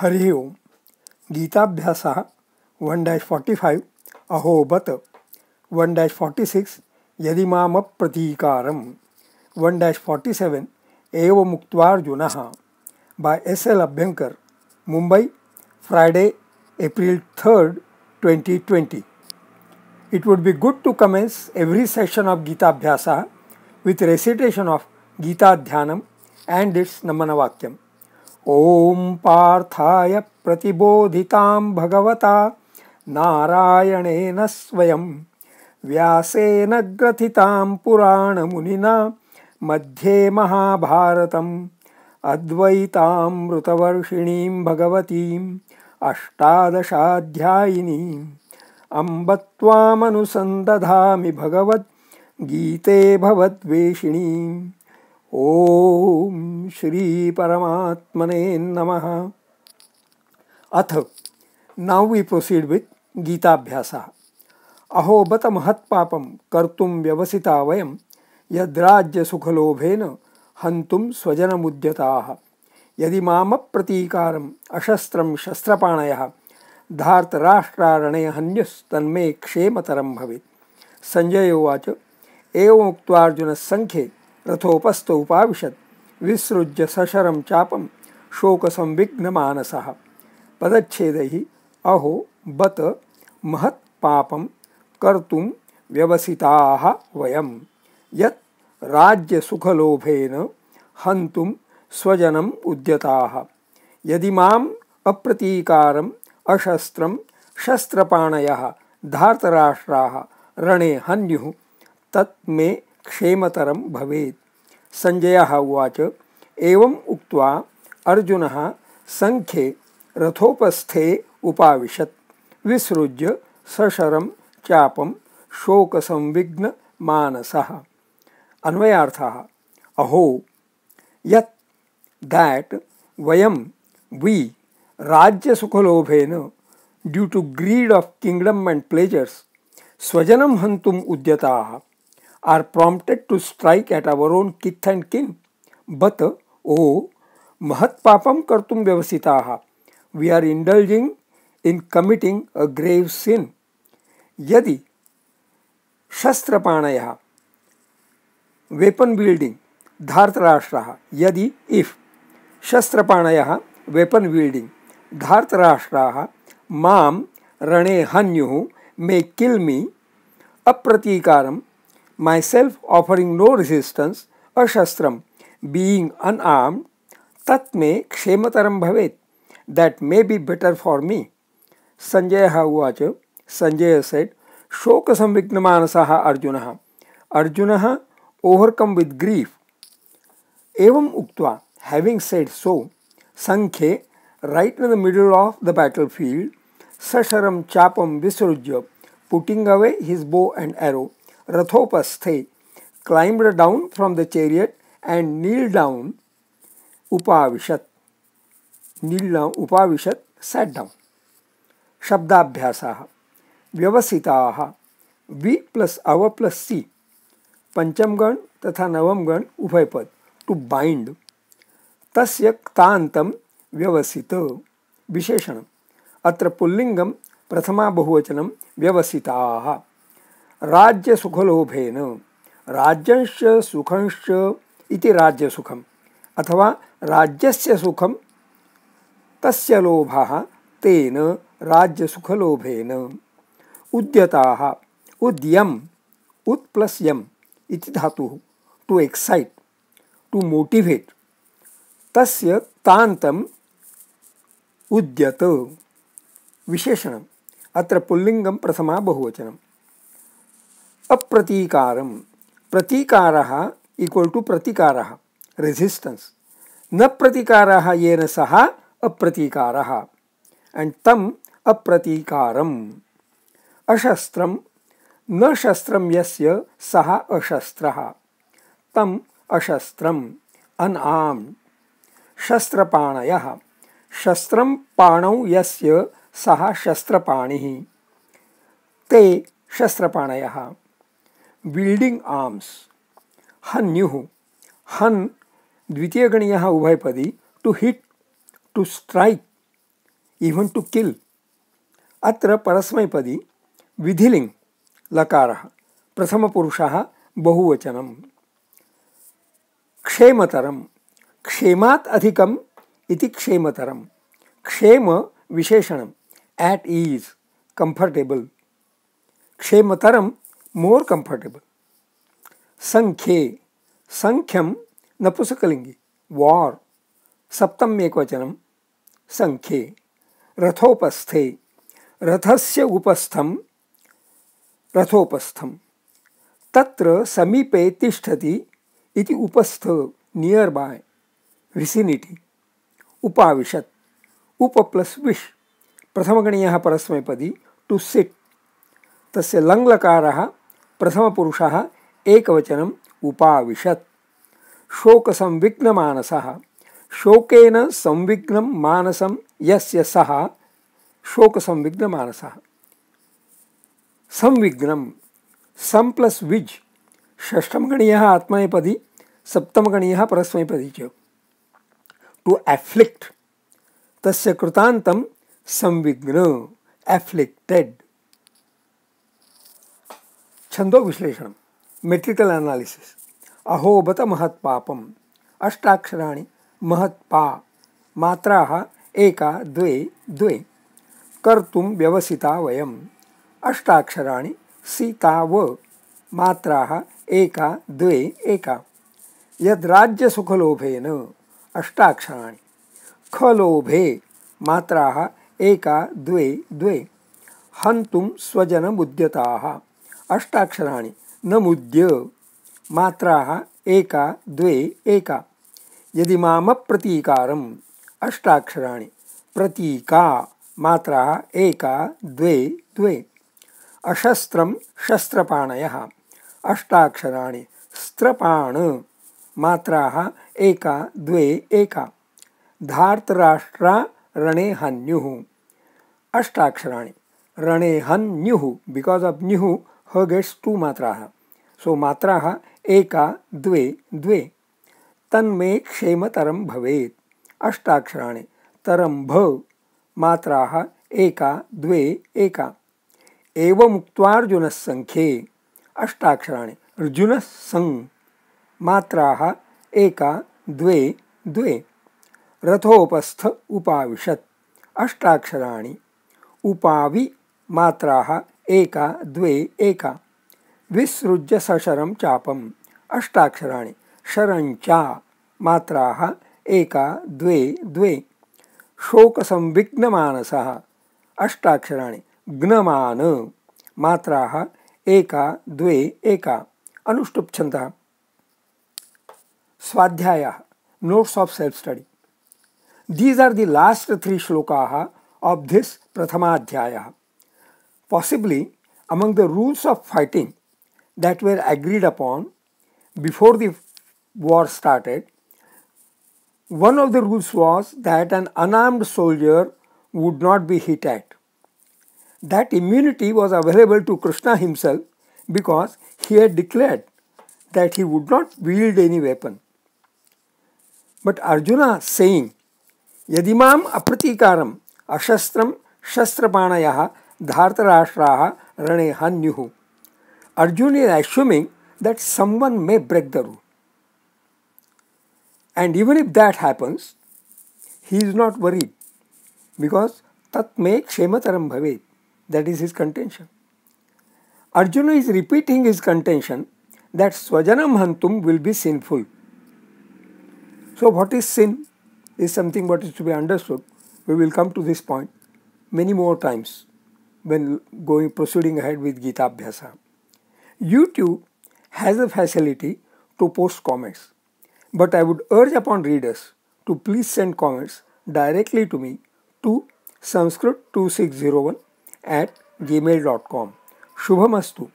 Hari Om Gitabhyas one dash forty five अहो बत one dash forty six यदि माम प्रतीकार वन डैश फोर्टी सेवन एव मुक्तार्जुन by S L Abhyankar Mumbai Friday April third twenty twenty it would be good to commence every session of Gitabhyas with recitation of Gitadhyanam and its नमन वाक्यम ओम पार्थाय प्रतिबोधितां भगवता नारायणेन स्वयं व्यासेन ग्रथितां पुराणमुनिना मध्ये महाभारतम् अद्वैतामृतवर्षिणीं भगवतीम् अष्टादशाध्यायिनीम् अम्ब त्वामनुसन्दधामि भगवद्गीते भवद्वेषिणीम् श्री परमात्मने नमः अथ now we proceed with Gitabhyas अहो बत महत्प कर्त व्यवसिता सुखलोभेन यद्राज्यसुखलोभेन स्वजन मुद्यता यदि प्रतीकार अशस्त्र शस्त्रणय धातराष्ट्रारणे हन्युस्तन्मे क्षेमतरम भवि संजय उवाच एवमुक्त्वा अर्जुनस्सङ्ख्ये रथोपस्थ उपाविशत विसृज्य सशरम चापम सशरं चापं शोकसंविघ्नमानसः पदच्छेदैः अहो बत महत् पापं कर्तुं व्यवसिताः वयं यत् राज्यसुखलोभेन हन्तुं स्वजनम् उद्यताः यदि माम् अप्रतीकारम् अशस्त्रं शस्त्रपाणयः धार्तराष्ट्राः रणे हन्युः तत् मे क्षेमतरं भवेत् सञ्जयः उवाच एवम् उक्त्वा अर्जुनः सङ्ख्ये रथोपस्थे उपाविशत् विसृज्य सशरं चापं शोकसंविघ्नमानसः अन्वयार्थः अहो यत् दैट वयम वी राज्य due to greed of kingdom and pleasures स्वजनम हंतुम उद्यता are prompted to strike at our own kith and kin. But, oh, mahat papam kartum vyavasitaha, we are indulging in committing a grave sin. यदि शस्त्रपाणय weapon wielding Dhartarashtra यदि if शस्त्रपाणय weapon wielding, Dhartarashtra mam rane हन्यु may kill me, apratikaram, myself offering no resistance, ashastram, being unarmed, tatme kshemataram bhavet, that may be better for me. Sanjay uvacha, Sanjay said, Shoka samvignamanasaha Arjunaha. Arjunaha overcome with grief. Evam uktva, having said so, Sankhe, right in the middle of the battlefield, Sasharam chapam visrujya, putting away his bow and arrow, Rathopasthe climbed down from the chariot and kneeled down Upavishat. Kneeled down Upavishat sat down. शब्दाभ्यासः व्यवसिताः वी plus अव plus सी पंचम गण तथा नवम गण उभय पद टू बाइंड तस्य क्तांतम व्यवसित विशेषण अत्र पुल्लिंगम प्रथमा बहुवचनम व्यवसिताः राज्य सुखलोभेन इति राज्य सुखम अथवा राज्यस्य सुखम तस्य लोभः तेन राज्य सुखलोभेन उद्यताः उद्यम उत् धा इति धातुः टू एक्साइट टू मोटिवेट तस्य उद्यत विशेषण अत्र पुल्लिंगम प्रथमा बहुवचनम अप्रतीकारम प्रतीकार इक्वल टू प्रतीकार रेजिस्टेंस न प्रतिकार येन सह अप्रतीकार एंड तम अप्रतीकारम अशस्त्रम न शस्त्रम यस्य सह अशस्त्र तम अशस्त्रम अनआम शस्त्रपाणय शस्त्र पाणौ यस्य सह शस्त्रपाणि ते शस्त्रपाणय बिल्डिंग आर्म्स हन्युः हन् द्वितीयगणीयः उभयपदी to hit to strike even to kill अत्र परस्मैपदी विधिलिङ्ग् लकारः प्रथमपुरुषः बहुवचनम् क्षेमतरम क्षेमात् अधिकम् इति क्षेमतरं क्षेम विशेषण एट ईज कंफर्टेबल क्षेमतरम मोर कंफर्टेबल संख्ये संख्यम नपुसकलिंगी वॉर सप्तम एक वचनम संख्ये रथोपस्थे रथस्य उपस्थम रथोपस्थम तत्र समीपे तिष्ठति इति उपस्थ नियर बाय विसिनिटी उपाविशत उप प्लस विश प्रथमगणीय परस्मैपदी टू सिट तस्य लंग्लकारः प्रथमपुरुषः एकवचनम् उपाविशत् शोकसंविघ्नमानसः शोकेन संविघ्नं मानसं यस्य सः शोकसंविघ्नमानसः संविघ्नं सं प्लस विज् षष्ठमगणीयः आत्मनेपदी सप्तमगणीयः परस्मैपदी च टु एफ्लिक्ट् तस्य कृतान्तं संविघ्न एफ्लिक्टेड् छंदो विश्लेषण मेट्रिकल एनालिसिस अहोबत महत्पापम अष्टाक्षरा महत्पा मात्रा एक द्वे द्वे व्यवसिता वयम अष्टाक्षरा सीता व मात्रा एक द्वे एका यद्राज्यसुखलोभेन अष्टाक्षरा खलोभे मात्रा एक द्वे द्वे हन्तुं स्वजनमुद्यताः अष्टाक्षरा न मुद्य मात्राः एका द्वे एका यदि माम मामप्रतीकारम् अष्टाक्षरा प्रतीका मात्रा एका द्वे द्वे अशस्त्र शस्त्रपाणय अष्टाक्षरा स्त्रपाण मात्रा एका द्वे एका धार्तराष्ट्रा रणे हन्युः अष्टाक्षराणि रणे हन्यु बिकॉज ऑफ न्यू ह गेट्स् टु मात्राः सो मात्राः एका द्वे द्वे तन्मे क्षेमतरं भवेत् अष्टाक्षराणि तरं भ मात्राः एका द्वे एका एवमुक्त्वार्जुनः सङ्ख्ये अष्टाक्षराणि ऋजुनः सङ् मात्राः एका द्वे द्वे रथोपस्थ उपाविशत् अष्टाक्षराणि उपावि मात्राः एका द्वे एका विसृज्य सशरं चापम् अष्टाक्षराणि शरञ्च मात्राः एका द्वे द्वे शोकसंविघ्नमानसः अष्टाक्षराणि ज्ञमान मात्राः एका द्वे एका अनुष्टुप्छन्तः स्वाध्यायः notes of self study these are the last three श्लोकाः आफ् धिस् प्रथमाध्यायः Possibly, among the rules of fighting that were agreed upon before the war started, one of the rules was that an unarmed soldier would not be hit at. That immunity was available to Krishna himself because he had declared that he would not wield any weapon. But Arjuna saying, Yadimam apratikaram ashastram yaha." धार्तराष्ट्राः रणे हन्युः Arjuna is assuming that someone may break the rule and even if that happens he is not worried because तत् मे क्षेमतरं भवेत् that is his contention Arjuna is repeating his contention that स्वजनं हन्तुं will be sinful so what is sin is something what is to be understood we will come to this point many more times when going proceeding ahead with Gita Abhyasa. YouTube has a facility to post comments, but I would urge upon readers to please send comments directly to me to sanskrit2601 at gmail.com. Shubhamastu.